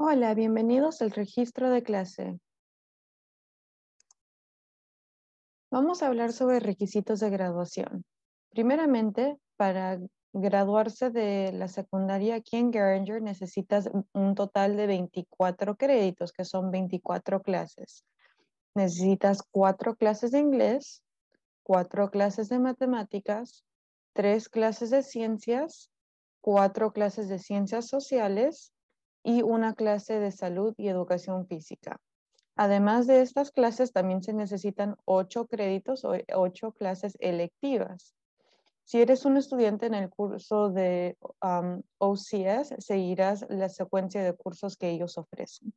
Hola, bienvenidos al registro de clase. Vamos a hablar sobre requisitos de graduación. Primeramente, para graduarse de la secundaria aquí en Geringer necesitas un total de 24 créditos, que son 24 clases. Necesitas cuatro clases de inglés, cuatro clases de matemáticas, tres clases de ciencias, cuatro clases de ciencias sociales, y una clase de salud y educación física. Además de estas clases, también se necesitan ocho créditos o ocho clases electivas. Si eres un estudiante en el curso de OCS, seguirás la secuencia de cursos que ellos ofrecen.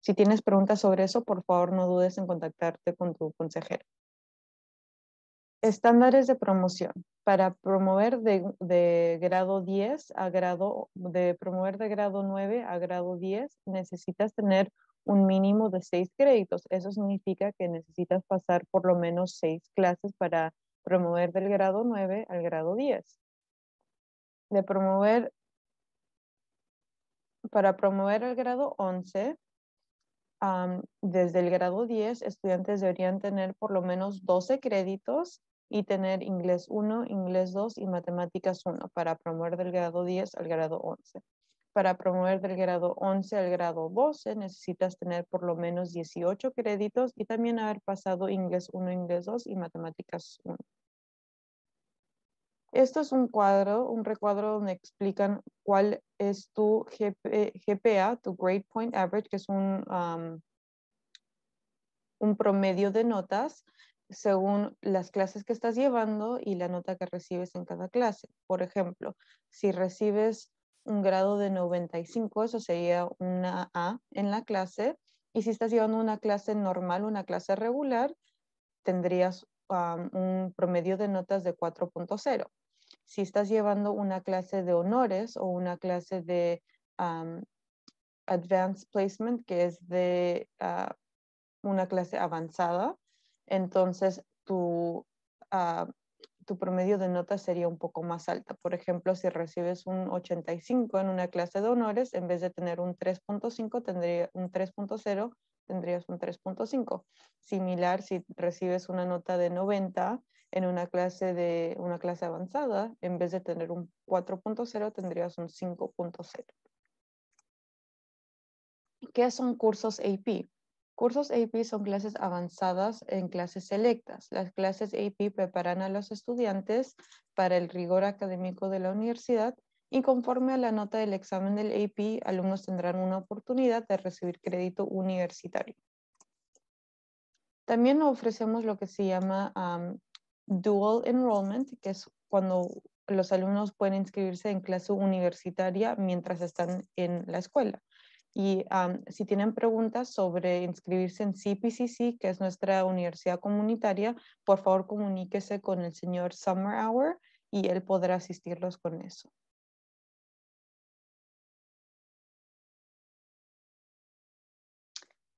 Si tienes preguntas sobre eso, por favor no dudes en contactarte con tu consejero. Estándares de promoción para promover de, grado 10 a grado, de promover de grado 9 a grado 10, necesitas tener un mínimo de 6 créditos. Eso significa que necesitas pasar por lo menos 6 clases para promover del grado 9 al grado 10. De promover, para promover al grado 11, desde el grado 10, estudiantes deberían tener por lo menos 12 créditos y tener inglés 1, inglés 2 y matemáticas 1 para promover del grado 10 al grado 11. Para promover del grado 11 al grado 12 necesitas tener por lo menos 18 créditos y también haber pasado inglés 1, inglés 2 y matemáticas 1. Esto es un cuadro, un recuadro donde explican cuál es tu GPA, tu Grade Point Average, que es un, promedio de notas según las clases que estás llevando y la nota que recibes en cada clase. Por ejemplo, si recibes un grado de 95, eso sería una A en la clase, y si estás llevando una clase normal, una clase regular, tendrías un promedio de notas de 4.0 si estás llevando una clase de honores o una clase de advanced placement, que es de ah, una clase avanzada, entonces tu, ah, tu promedio de notas sería un poco más alta. Por ejemplo, si recibes un 85 en una clase de honores, en vez de tener un 3.5, tendría un 3.0 tendrías un 3.5. Similar si recibes una nota de 90 en una clase de una clase avanzada, en vez de tener un 4.0, tendrías un 5.0. ¿Qué son cursos AP? Cursos AP son clases avanzadas en clases selectas. Las clases AP preparan a los estudiantes para el rigor académico de la universidad y conforme a la nota del examen del AP, alumnos tendrán una oportunidad de recibir crédito universitario. También ofrecemos lo que se llama dual enrollment, que es cuando los alumnos pueden inscribirse en clase universitaria mientras están en la escuela. Y si tienen preguntas sobre inscribirse en CPCC, que es nuestra universidad comunitaria, por favor comuníquese con el señor Summer Hour y él podrá asistirlos con eso.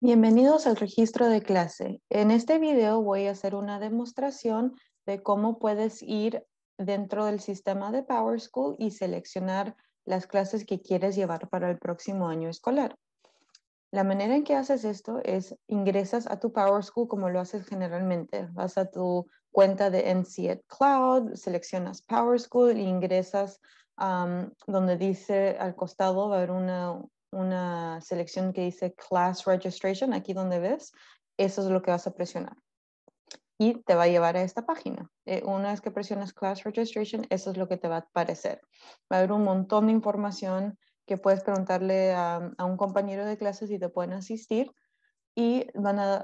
Bienvenidos al registro de clase. En este video voy a hacer una demostración de cómo puedes ir dentro del sistema de PowerSchool y seleccionar las clases que quieres llevar para el próximo año escolar. La manera en que haces esto es ingresas a tu PowerSchool como lo haces generalmente. Vas a tu cuenta de NCET Cloud, seleccionas PowerSchool e ingresas donde dice al costado va a haber una, una selección que dice Class Registration, aquí donde ves. Eso es lo que vas a presionar y te va a llevar a esta página. Eh, una vez que presionas Class Registration, eso es lo que te va a aparecer. Va a haber un montón de información que puedes preguntarle a, un compañero de clases y te pueden asistir. Y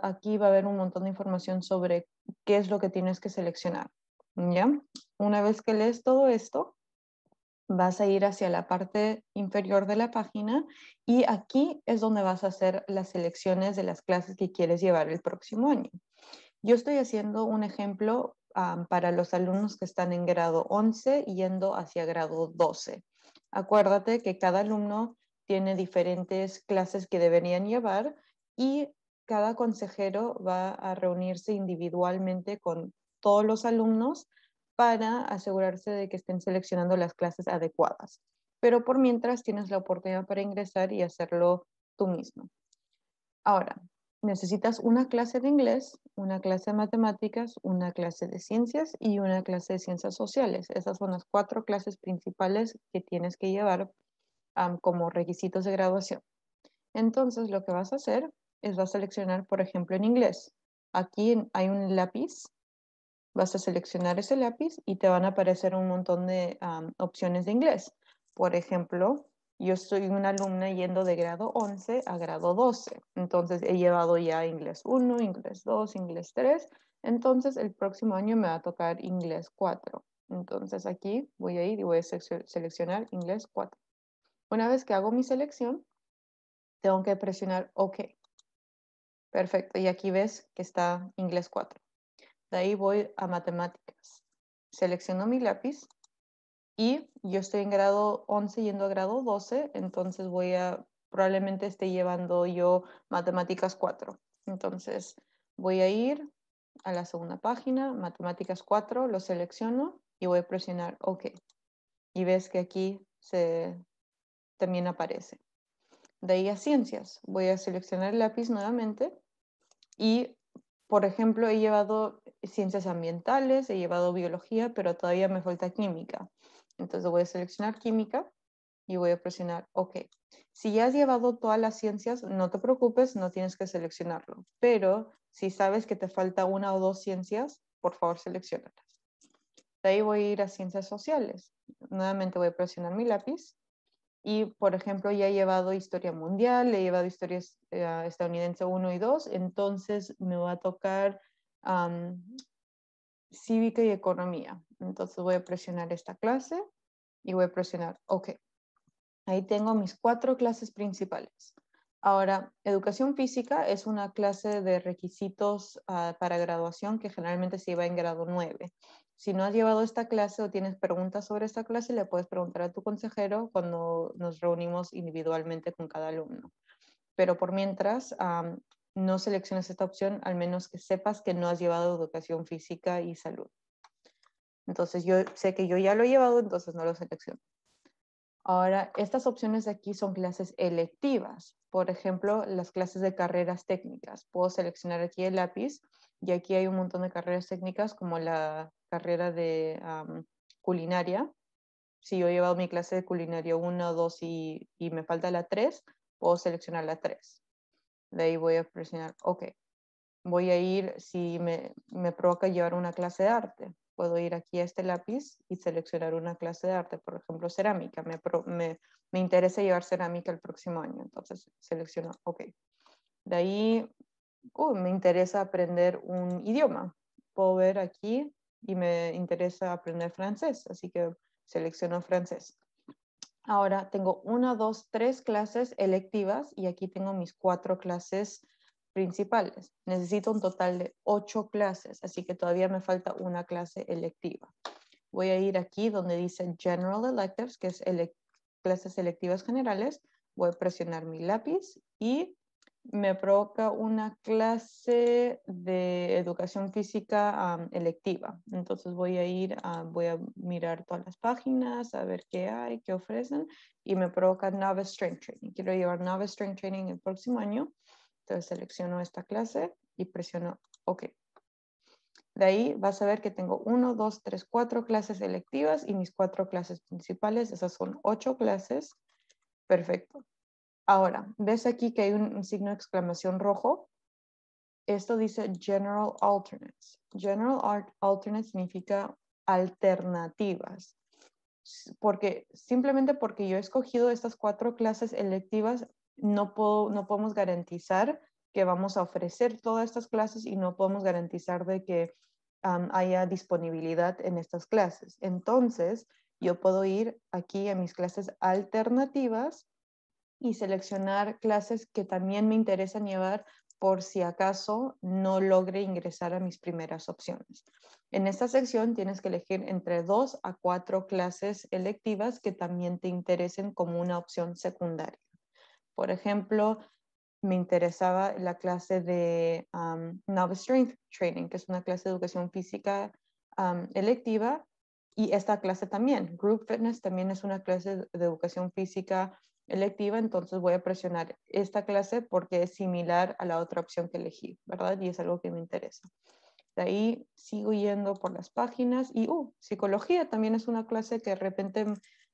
aquí va a haber un montón de información sobre qué es lo que tienes que seleccionar. ¿ya? Una vez que lees todo esto, vas a ir hacia la parte inferior de la página y aquí es donde vas a hacer las selecciones de las clases que quieres llevar el próximo año. Yo estoy haciendo un ejemplo para los alumnos que están en grado 11 yendo hacia grado 12. Acuérdate que cada alumno tiene diferentes clases que deberían llevar y cada consejero va a reunirse individualmente con todos los alumnos para asegurarse de que estén seleccionando las clases adecuadas. Pero por mientras tienes la oportunidad para ingresar y hacerlo tú mismo. Ahora, necesitas una clase de inglés, una clase de matemáticas, una clase de ciencias y una clase de ciencias sociales. Esas son las cuatro clases principales que tienes que llevar como requisitos de graduación. Entonces, lo que vas a hacer es vas a seleccionar, por ejemplo, en inglés. Aquí hay un lápiz. Vas a seleccionar ese lápiz y te van a aparecer un montón de opciones de inglés. Por ejemplo, yo soy una alumna yendo de grado 11 a grado 12. Entonces he llevado ya inglés 1, inglés 2, inglés 3. Entonces el próximo año me va a tocar inglés 4. Entonces aquí voy a ir y voy a seleccionar inglés 4. Una vez que hago mi selección, tengo que presionar OK. Perfecto. Y aquí ves que está inglés 4. De ahí voy a matemáticas. Selecciono mi lápiz y yo estoy en grado 11 yendo a grado 12, entonces voy a, probablemente esté llevando yo matemáticas 4. Entonces voy a ir a la segunda página, matemáticas 4, lo selecciono y voy a presionar OK. Y ves que aquí se, también aparece. De ahí a ciencias, voy a seleccionar el lápiz nuevamente y, por ejemplo, he llevado ciencias ambientales, he llevado biología, pero todavía me falta química. Entonces voy a seleccionar química y voy a presionar OK. Si ya has llevado todas las ciencias, no te preocupes, no tienes que seleccionarlo. Pero si sabes que te falta una o dos ciencias, por favor seleccionarlas. De ahí voy a ir a ciencias sociales. Nuevamente voy a presionar mi lápiz. Y, por ejemplo, ya he llevado historia mundial, he llevado historia eh, estadounidense 1 y 2, entonces me va a tocar cívica y economía. Entonces voy a presionar esta clase y voy a presionar OK. Ahí tengo mis cuatro clases principales. Ahora, educación física es una clase de requisitos ah, para graduación que generalmente se lleva en grado 9. Si no has llevado esta clase o tienes preguntas sobre esta clase, le puedes preguntar a tu consejero cuando nos reunimos individualmente con cada alumno. Pero por mientras, um, no selecciones esta opción al menos que sepas que no has llevado educación física y salud. Entonces yo sé que yo ya lo he llevado, entonces no lo selecciono. Ahora, estas opciones de aquí son clases electivas. Por ejemplo, las clases de carreras técnicas. Puedo seleccionar aquí el lápiz y aquí hay un montón de carreras técnicas como la carrera de culinaria. Si yo he llevado mi clase de culinaria 1, 2 y, y me falta la 3, puedo seleccionar la 3 de ahí voy a presionar, ok, voy a ir, si me, me provoca llevar una clase de arte, puedo ir aquí a este lápiz y seleccionar una clase de arte, por ejemplo, cerámica. Me, me, me, interesa llevar cerámica el próximo año, entonces selecciono, ok. De ahí, me interesa aprender un idioma. Puedo ver aquí y me interesa aprender francés, así que selecciono francés. Ahora tengo una, dos, tres clases electivas y aquí tengo mis cuatro clases principales. Necesito un total de ocho clases, así que todavía me falta una clase electiva. Voy a ir aquí donde dice General Electives, que es clases electivas generales. Voy a presionar mi lápiz y me provoca una clase de educación física electiva. Entonces voy a ir, voy a mirar todas las páginas, a ver qué hay, qué ofrecen, y me provoca Novice Strength Training. Quiero llevar Novice Strength Training el próximo año. Entonces selecciono esta clase y presiono OK. De ahí vas a ver que tengo uno, dos, tres, cuatro clases electivas y mis cuatro clases principales. Esas son ocho clases. Perfecto. Ahora, ves aquí que hay un, signo de exclamación rojo. Esto dice General Alternates. General Alternates significa alternativas. Porque simplemente porque yo he escogido estas cuatro clases electivas, no, podemos garantizar que vamos a ofrecer todas estas clases y no podemos garantizar de que haya disponibilidad en estas clases. Entonces, yo puedo ir aquí a mis clases alternativas y seleccionar clases que también me interesan llevar por si acaso no logre ingresar a mis primeras opciones. En esta sección tienes que elegir entre dos a cuatro clases electivas que también te interesen como una opción secundaria. Por ejemplo, me interesaba la clase de um, Strength Training, que es una clase de educación física um, electiva, y esta clase también. Group Fitness también es una clase de educación física electiva, entonces voy a presionar esta clase porque es similar a la otra opción que elegí, ¿verdad? Y es algo que me interesa. De ahí sigo yendo por las páginas y uh, psicología también es una clase que de repente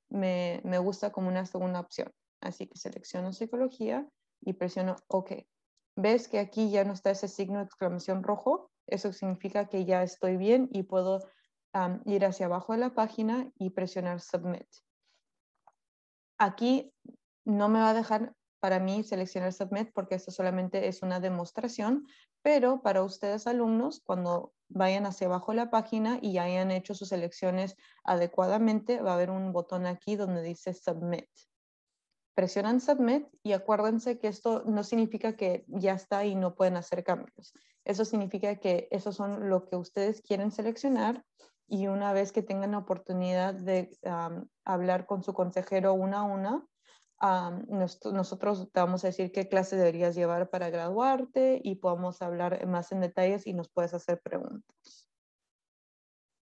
me, me gusta como una segunda opción. Así que selecciono psicología y presiono OK. ¿Ves que aquí ya no está ese signo de exclamación rojo? Eso significa que ya estoy bien y puedo ir hacia abajo de la página y presionar Submit. Aquí no me va a dejar para mí seleccionar Submit porque esto solamente es una demostración, pero para ustedes alumnos, cuando vayan hacia abajo la página y hayan hecho sus selecciones adecuadamente, va a haber un botón aquí donde dice Submit. Presionan Submit y acuérdense que esto no significa que ya está y no pueden hacer cambios. Eso significa que esos son lo que ustedes quieren seleccionar y una vez que tengan la oportunidad de hablar con su consejero una a una, nosotros te vamos a decir qué clase deberías llevar para graduarte y podamos hablar más en detalles y nos puedes hacer preguntas.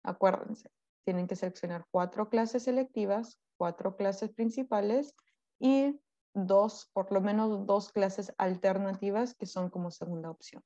Acuérdense, tienen que seleccionar cuatro clases selectivas, cuatro clases principales y dos, por lo menos dos clases alternativas que son como segunda opción.